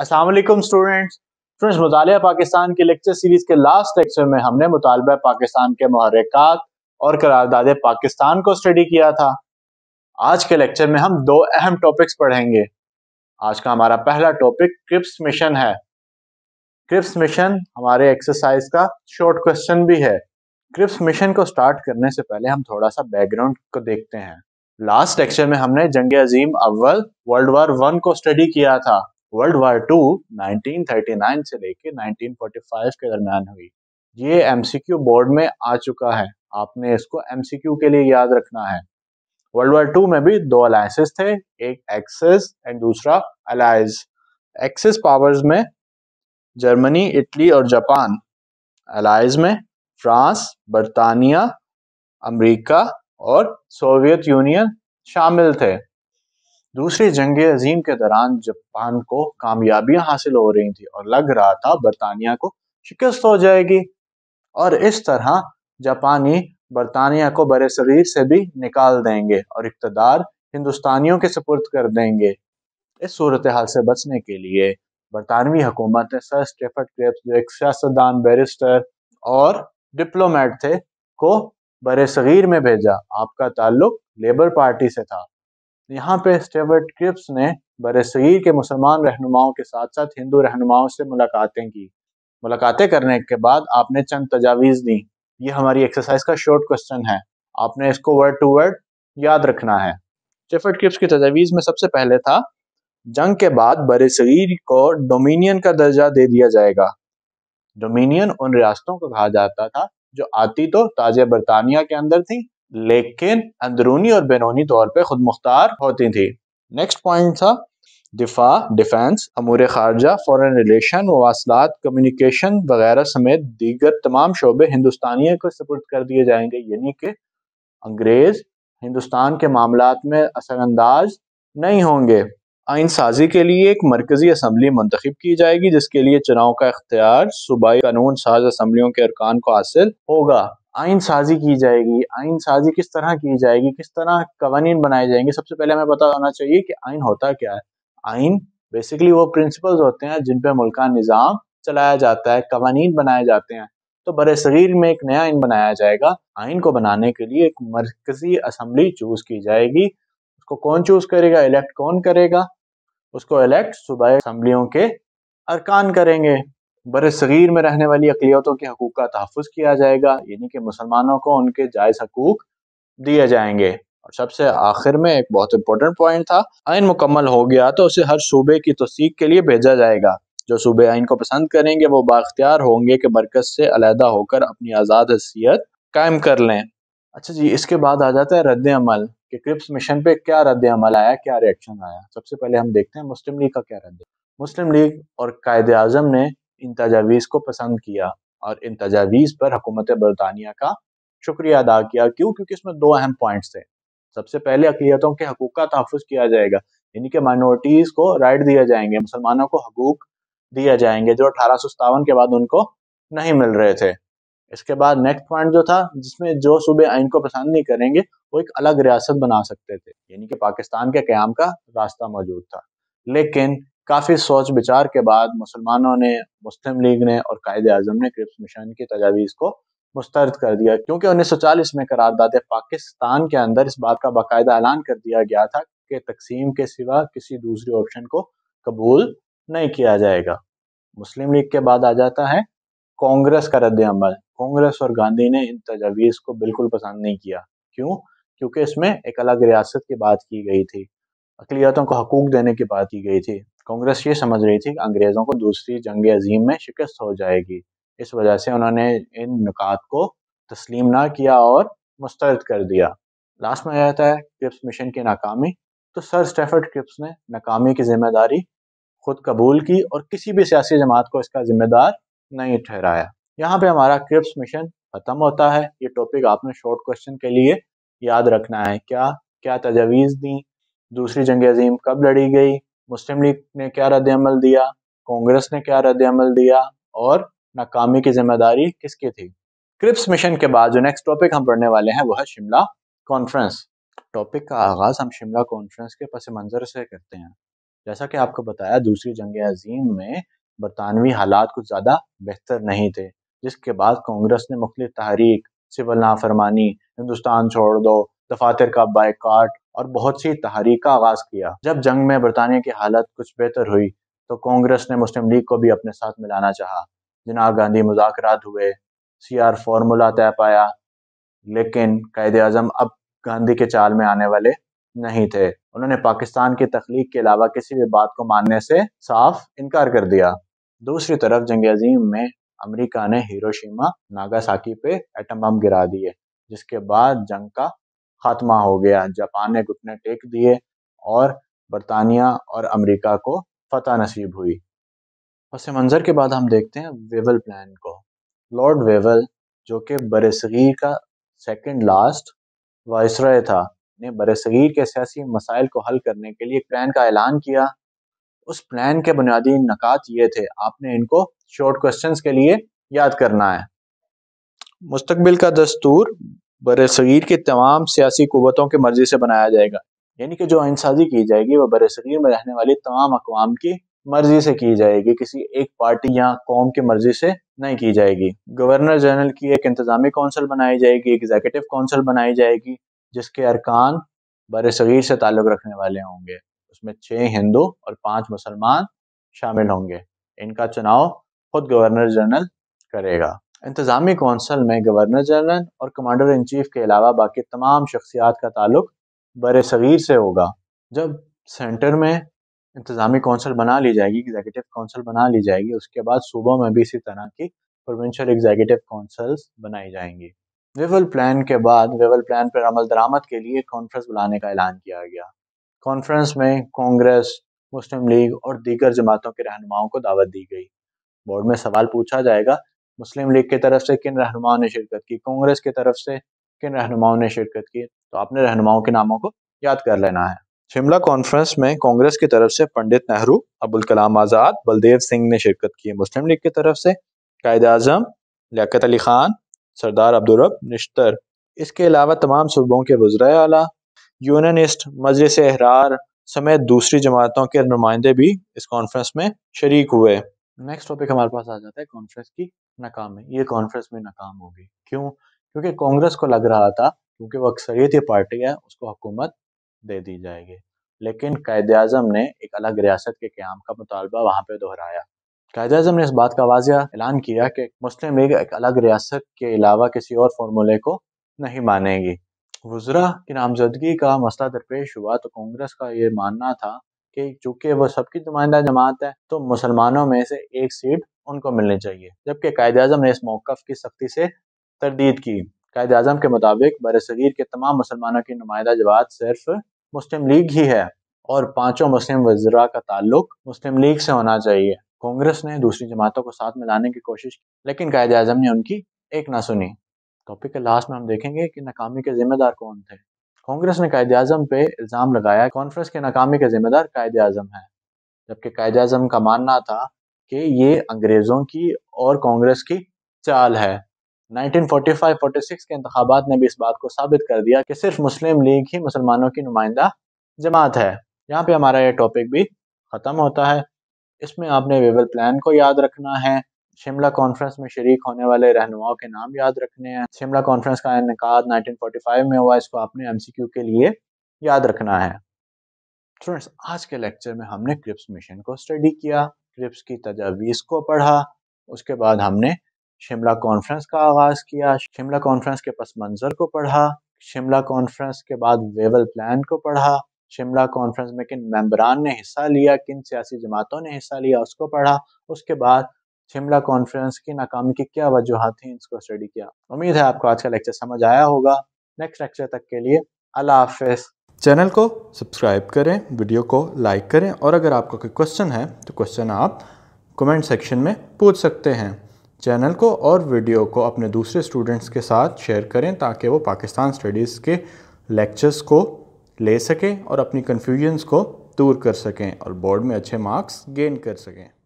Aslam students friends मुताल पाकिस्तान के lecture series के लास्ट लेक्चर में हमने मुतालबा पाकिस्तान के महरक़ात और करारदाद पाकिस्तान को स्टडी किया था आज के लेक्चर में हम दो अहम टॉपिक्स पढ़ेंगे आज का हमारा पहला टॉपिक क्रिप्स मिशन है क्रिप्स मिशन हमारे एक्सरसाइज का शॉर्ट क्वेश्चन भी है क्रिप्स मिशन को स्टार्ट करने से पहले हम थोड़ा सा बैकग्राउंड को देखते हैं लास्ट लेक्चर में हमने जंग अजीम अव्वल वर्ल्ड वार वन को स्टडी किया था वर्ल्ड वार टू 1939 से लेके 1945 के दरमियान हुई ये एम बोर्ड में आ चुका है आपने इसको एम के लिए याद रखना है वर्ल्ड वार टू में भी दो अलायसेस थे एक एक्सेस एंड दूसरा अलायस एक्सेस पावर्स में जर्मनी इटली और जापान अलायस में फ्रांस बरतानिया अमेरिका और सोवियत यूनियन शामिल थे दूसरी जंग अजीम के दौरान जापान को कामयाबियां हासिल हो रही थी और लग रहा था बरतानिया को शिकस्त हो जाएगी और इस तरह जापानी बरतानिया को बर सरीर से भी निकाल देंगे और इकतदार हिंदुस्तानियों के सपुर्द कर देंगे इस सूरत हाल से बचने के लिए बरतानवी हुकूमत ने सर स्टेफर्ड क्रेप्स जो एक सियासतदान बैरिस्टर और डिप्लोमेट थे को बर सगीर में भेजा आपका ताल्लुक लेबर पार्टी से था यहाँ पे स्टेवर्ट क्रिप्स ने बरसगीर के मुसलमान रहनुमाओं के साथ साथ हिंदू रहनुमाओं से मुलाकातें की मुलाकातें करने के बाद आपने चंद तजावीज़ दी ये हमारी एक्सरसाइज का शॉर्ट क्वेश्चन है आपने इसको वर्ड टू वर्ड याद रखना है स्टेफर्ड क्रिप्स की तजावीज़ में सबसे पहले था जंग के बाद बरसगीर को डोमिनियन का दर्जा दे दिया जाएगा डोमिनियन उन रियासतों को कहा जाता था जो आती तो ताजे बरतानिया के अंदर थी लेकिन अंदरूनी और बैरूनी तौर पर खुद मुख्तार होती थी नेक्स्ट पॉइंट था दिफा डिफेंस अमूर खारजा फ़ॉरन रिलेशन मवासलात कम्युनिकेशन वगैरह समेत दीगर तमाम शोबे हिंदुस्तानियों को सपोर्ट कर दिए जाएंगे यानी कि अंग्रेज़ हिंदुस्तान के मामला में असरअंदाज नहीं होंगे आइन साजी के लिए एक मरकज़ी असम्बली मंतखब की जाएगी जिसके लिए चुनाव का इख्तियार सूबाई कानून साज असम्बलियों के अरकान को हासिल होगा आइन साजी की जाएगी आइन साजी किस तरह की जाएगी किस तरह कवानीन बनाए जाएंगे सबसे पहले हमें पता होना चाहिए कि आइन होता क्या है आइन बेसिकली वो प्रिंसिपल्स होते हैं जिन पे मुल्क निज़ाम चलाया जाता है कवानीन बनाए जाते हैं तो बर सगीर में एक नया आइन बनाया जाएगा आइन को बनाने के लिए एक मरकजी असम्बली चूज़ की जाएगी उसको कौन चूज़ करेगा इलेक्ट कौन करेगा उसको इलेक्ट सूबाई असम्बलियों के अरकान करेंगे बर सग़ीर में रहने वाली अकलीतों के हकूक़ का तहफ़ किया जाएगा यानी कि मुसलमानों को उनके जायज़ हकूक़ दिए जाएंगे और सबसे आखिर में एक बहुत इंपॉर्टेंट पॉइंट था आइन मुकम्मल हो गया तो उसे हर सूबे की तोसीक के लिए भेजा जाएगा जो सूबे आइन को पसंद करेंगे वो बाख्तियार होंगे कि मरकज से अलहदा होकर अपनी आज़ाद हैसियत कायम कर लें अच्छा जी इसके बाद आ जाता है रद्द अमल कि क्रिप्स मिशन पे क्या रद्द अमल आया क्या रिएक्शन आया सबसे पहले हम देखते हैं मुस्लिम लीग का क्या रद्द मुस्लिम लीग और कायद अजम ने इन तजावीज़ को पसंद किया और इन तजावीज़ पर हुकूमत बरतानिया का शुक्रिया अदा किया क्यों क्योंकि इसमें दो अहम पॉइंट्स थे सबसे पहले अकलीतों के हकूक़ का तहफ़ किया जाएगा यानी कि माइनॉरिटीज़ को राइट दिए जाएंगे मुसलमानों को हकूक दिए जाएंगे जो अठारह सौ सतावन के बाद उनको नहीं मिल रहे थे इसके बाद नेक्स्ट पॉइंट जो था जिसमें जो सूबे आइन को पसंद नहीं करेंगे वो एक अलग रियासत बना सकते थे यानी कि पाकिस्तान के क्याम का रास्ता मौजूद था लेकिन काफी सोच विचार के बाद मुसलमानों ने मुस्लिम लीग ने और कायद अजम ने क्रिप्स मिशन की तजावीज़ को मुस्तरद कर दिया क्योंकि 1940 में करारदाद पाकिस्तान के अंदर इस बात का बाकायदा ऐलान कर दिया गया था कि तकसीम के सिवा किसी दूसरे ऑप्शन को कबूल नहीं किया जाएगा मुस्लिम लीग के बाद आ जाता है कांग्रेस का रद्द अमल कांग्रेस और गांधी ने इन तजावीज़ को बिल्कुल पसंद नहीं किया क्यों क्योंकि इसमें एक अलग रियासत की बात की गई थी अकलियतों को हकूक देने की बात की गई थी कांग्रेस ये समझ रही थी कि अंग्रेज़ों को दूसरी जंग अजीम में शिकस्त हो जाएगी इस वजह से उन्होंने इन निकात को तस्लीम ना किया और मुस्तरद कर दिया लास्ट में आ जाता है क्रिप्स मिशन की नाकामी तो सर स्टेफर्ड क्रिप्स ने नाकामी की जिम्मेदारी खुद कबूल की और किसी भी सियासी जमात को इसका जिम्मेदार नहीं ठहराया यहाँ पे हमारा क्रिप्स मिशन ख़त्म होता है ये टॉपिक आपने शॉर्ट क्वेश्चन के लिए याद रखना है क्या क्या तजावीज़ दी दूसरी जंग अजीम कब लड़ी गई मुस्लिम लीग ने क्या अमल दिया कांग्रेस ने क्या रद्दमल दिया और नाकामी की जिम्मेदारी किसकी थी क्रिप्स मिशन के बाद जो नेक्स्ट टॉपिक हम पढ़ने वाले हैं वह है शिमला कॉन्फ्रेंस टॉपिक का आगाज हम शिमला कॉन्फ्रेंस के पस मंजर से करते हैं जैसा कि आपको बताया दूसरी जंग अजीम में बरतानवी हालात कुछ ज़्यादा बेहतर नहीं थे जिसके बाद कांग्रेस ने मुख्त तहरीक सिविल नाफरमानी हिंदुस्तान छोड़ दो दफातर का बायकाट और बहुत सी तहरीक का आगाज किया जब जंग में बरतानिया की हालत कुछ बेहतर हुई तो कांग्रेस ने मुस्लिम लीग को भी अपने साथ मिलाना चाहा जिना गांधी मुजाकर हुए सी आर फार्मूला तय पाया लेकिन कैद अजम अब गांधी के चाल में आने वाले नहीं थे उन्होंने पाकिस्तान की तख्लीक के अलावा किसी भी बात को मानने से साफ इनकार कर दिया दूसरी तरफ जंग अजीम में अमरीका ने हिरोशिमा नागासाकी पे एटम बम गिरा दिए जिसके बाद जंग का खात्मा हो गया जापान ने घुटने टेक दिए और बरतानिया और अमेरिका को फतह नसीब हुई पस मंज़र के बाद हम देखते हैं वेवल प्लान को लॉर्ड वेवल जो कि बरसगीर का सेकंड लास्ट वायसराय था ने बरसगीर के सियासी मसाइल को हल करने के लिए एक प्लान का ऐलान किया उस प्लान के बुनियादी नकात ये थे आपने इनको शॉर्ट क्वेश्चंस के लिए याद करना है मुस्तबिल का दस्तूर बर सग़ीर के तमाम सियासी क़वतों की मर्ज़ी से बनाया जाएगा यानी कि जो आइनसाजी की जाएगी वह बर सग़ीर में रहने वाली तमाम अकवाम की मर्जी से की जाएगी किसी एक पार्टी या कौम की मर्जी से नहीं की जाएगी गवर्नर जनरल की एक इंतजामी कौंसिल बनाई जाएगी एग्जीक्यूटिव कौंसिल बनाई जाएगी जिसके अरकान बर सग़ीर से ताल्लुक़ रखने वाले होंगे उसमें छः हिंदू और पाँच मुसलमान शामिल होंगे इनका चुनाव खुद गवर्नर जनरल करेगा इंतज़ामी कौंसल में गवर्नर जनरल और कमांडर इन चीफ के अलावा बाकी तमाम शख्सियात का ताल्लुक बर सग़ीर से होगा जब सेंटर में इंतज़ामी कौंसल बना ली जाएगी एग्जीक्यूटिव कौंसल बना ली जाएगी उसके बाद सूबों में भी इसी तरह की प्रोविंशल एग्जीक्यूटिव कौंसल्स बनाई जाएंगी वेवल प्लान के बाद वेवल प्लान पर अमल दरामद के लिए कॉन्फ्रेंस बुलाने का ऐलान किया गया कॉन्फ्रेंस में कांग्रेस मुस्लिम लीग और दीगर जमातों के रहनुमाओं को दावत दी गई बोर्ड में सवाल पूछा जाएगा मुस्लिम लीग की तरफ से किन रहनुमाओं ने शिरकत की कांग्रेस की तरफ से किन रहनुमाओं ने शिरकत की तो आपने रहनुमाओं के नामों को याद कर लेना है शिमला कॉन्फ्रेंस में कांग्रेस की तरफ से पंडित नेहरू अबुल कलाम आज़ाद बलदेव सिंह ने शिरकत की मुस्लिम लीग की तरफ से कायद अजम लियात अली खान सरदार अब्दुलरब निश्तर इसके अलावा तमाम सूबों के वज्रा आला यूनिस्ट मजलिस एहरार समेत दूसरी जमातों के नुमाइंदे भी इस कॉन्फ्रेंस में शरीक हुए नेक्स्ट टॉपिक हमारे पास आ जाता है कॉन्फ्रेंस की नाकामी ये कॉन्फ्रेंस में नाकाम होगी क्यों क्योंकि कांग्रेस को लग रहा था क्योंकि वो अक्सरियत पार्टी है उसको हुकूमत दे दी जाएगी लेकिन कायद अजम ने एक अलग रियासत के क्याम का मुतालबा वहाँ पर दोहराया कायद अजम ने इस बात का वाजिया ऐलान किया कि मुस्लिम लीग एक अलग रियासत के अलावा किसी और फार्मूले को नहीं मानेगी वज्रा की नामजदगी का मसला दरपेश हुआ तो कांग्रेस का ये मानना था कि चूंकि वो सबकी नुमाइंदा जमात है तो मुसलमानों में से एक सीट उनको मिलनी चाहिए जबकि कायद अजम ने इस मौकफ की सख्ती से तरदीद की कायद अजम के मुताबिक बर सगीर के तमाम मुसलमानों की नुमाइंदा जमात सिर्फ मुस्लिम लीग ही है और पांचों मुस्लिम वजरा का ताल्लुक मुस्लिम लीग से होना चाहिए कांग्रेस ने दूसरी जमातों को साथ में लाने की कोशिश की लेकिन कायद अजम ने उनकी एक ना सुनी टॉपिक तो के लास्ट में हम देखेंगे कि नाकामी के जिम्मेदार कौन थे कांग्रेस ने कायद अजम पे इल्ज़ाम लगाया कॉन्फ्रेंस के नाकामी के जिम्मेदार कायद अजम है जबकि कायद अजम का मानना था कि ये अंग्रेज़ों की और कांग्रेस की चाल है 1945-46 के इंतबात ने भी इस बात को साबित कर दिया कि सिर्फ मुस्लिम लीग ही मुसलमानों की नुमाइंदा जमात है यहाँ पे हमारा ये टॉपिक भी ख़त्म होता है इसमें आपने वेवल प्लान को याद रखना है शिमला कॉन्फ्रेंस में शरीक होने वाले रहनुमाओं के नाम याद रखने हैं शिमला कॉन्फ्रेंस का इनका 1945 में हुआ इसको आपने एमसीक्यू के लिए याद रखना है स्टूडेंट्स आज के लेक्चर में हमने क्रिप्स मिशन को स्टडी किया क्रिप्स की तजावीज़ को पढ़ा उसके बाद हमने शिमला कॉन्फ्रेंस का आगाज़ किया शिमला कॉन्फ्रेंस के पस मंज़र को पढ़ा शिमला कॉन्फ्रेंस के बाद वेवल प्लान को पढ़ा शिमला कॉन्फ्रेंस में किन मेम्बरान ने हिस्सा लिया किन सियासी जमातों ने हिस्सा लिया उसको पढ़ा उसके बाद शिमला कॉन्फ्रेंस की नाकामी की क्या वजूहत थी इसको स्टडी किया उम्मीद है आपको आज का लेक्चर समझ आया होगा नेक्स्ट लेक्चर तक के लिए अल्लाह हाफिज़ चैनल को सब्सक्राइब करें वीडियो को लाइक करें और अगर आपका कोई क्वेश्चन है तो क्वेश्चन आप कमेंट सेक्शन में पूछ सकते हैं चैनल को और वीडियो को अपने दूसरे स्टूडेंट्स के साथ शेयर करें ताकि वो पाकिस्तान स्टडीज़ के लेक्चर्स को ले सकें और अपनी कन्फ्यूजन्स को दूर कर सकें और बोर्ड में अच्छे मार्क्स गेन कर सकें